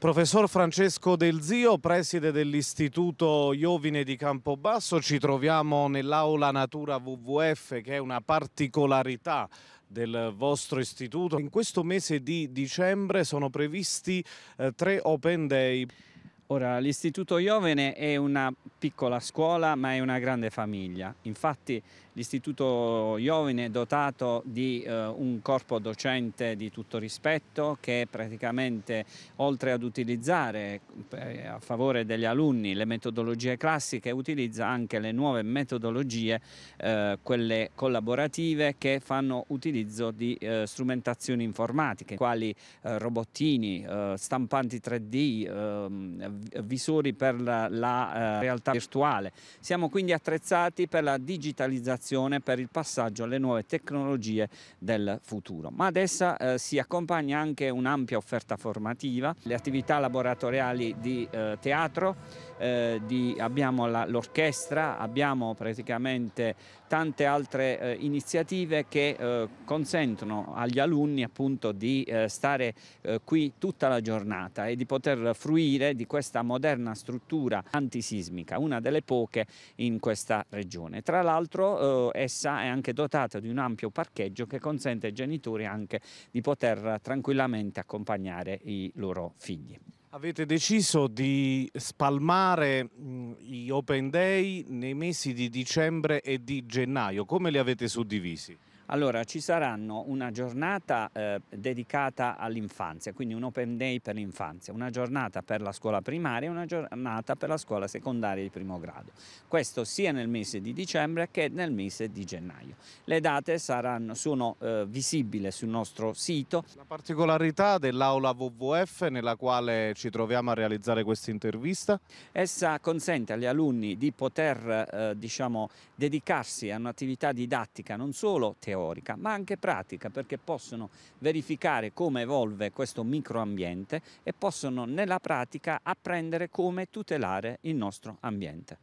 Professor Francesco Del Zio, preside dell'Istituto Iovine di Campobasso, ci troviamo nell'aula Natura WWF che è una particolarità del vostro istituto. In questo mese di dicembre sono previsti eh, tre Open Day. Ora, l'Istituto Iovene è una piccola scuola ma è una grande famiglia. Infatti l'Istituto Iovine è dotato di eh, un corpo docente di tutto rispetto che praticamente oltre ad utilizzare eh, a favore degli alunni le metodologie classiche utilizza anche le nuove metodologie, eh, quelle collaborative che fanno utilizzo di eh, strumentazioni informatiche quali eh, robottini, stampanti 3D, ehm, visori per la, la realtà realtà virtuale. Siamo quindi attrezzati per la digitalizzazione, per il passaggio alle nuove tecnologie del futuro. Ma ad essa eh, si accompagna anche un'ampia offerta formativa, le attività laboratoriali di eh, teatro, eh, di, abbiamo l'orchestra, abbiamo praticamente tante altre eh, iniziative che eh, consentono agli alunni appunto di eh, stare qui tutta la giornata e di poter fruire di questa moderna struttura antisismica una delle poche in questa regione. Tra l'altro eh, essa è anche dotata di un ampio parcheggio che consente ai genitori anche di poter tranquillamente accompagnare i loro figli. Avete deciso di spalmare mm, gli Open Day nei mesi di dicembre e di gennaio, come li avete suddivisi? Allora, ci saranno una giornata eh, dedicata all'infanzia, quindi un open day per l'infanzia, una giornata per la scuola primaria e una giornata per la scuola secondaria di primo grado. Questo sia nel mese di dicembre che nel mese di gennaio. Le date saranno, sono eh, visibili sul nostro sito. La particolarità dell'aula WWF nella quale ci troviamo a realizzare questa intervista? Essa consente agli alunni di poter eh, diciamo, dedicarsi a un'attività didattica non solo teorica, teorica ma anche pratica perché possono verificare come evolve questo microambiente e possono nella pratica apprendere come tutelare il nostro ambiente.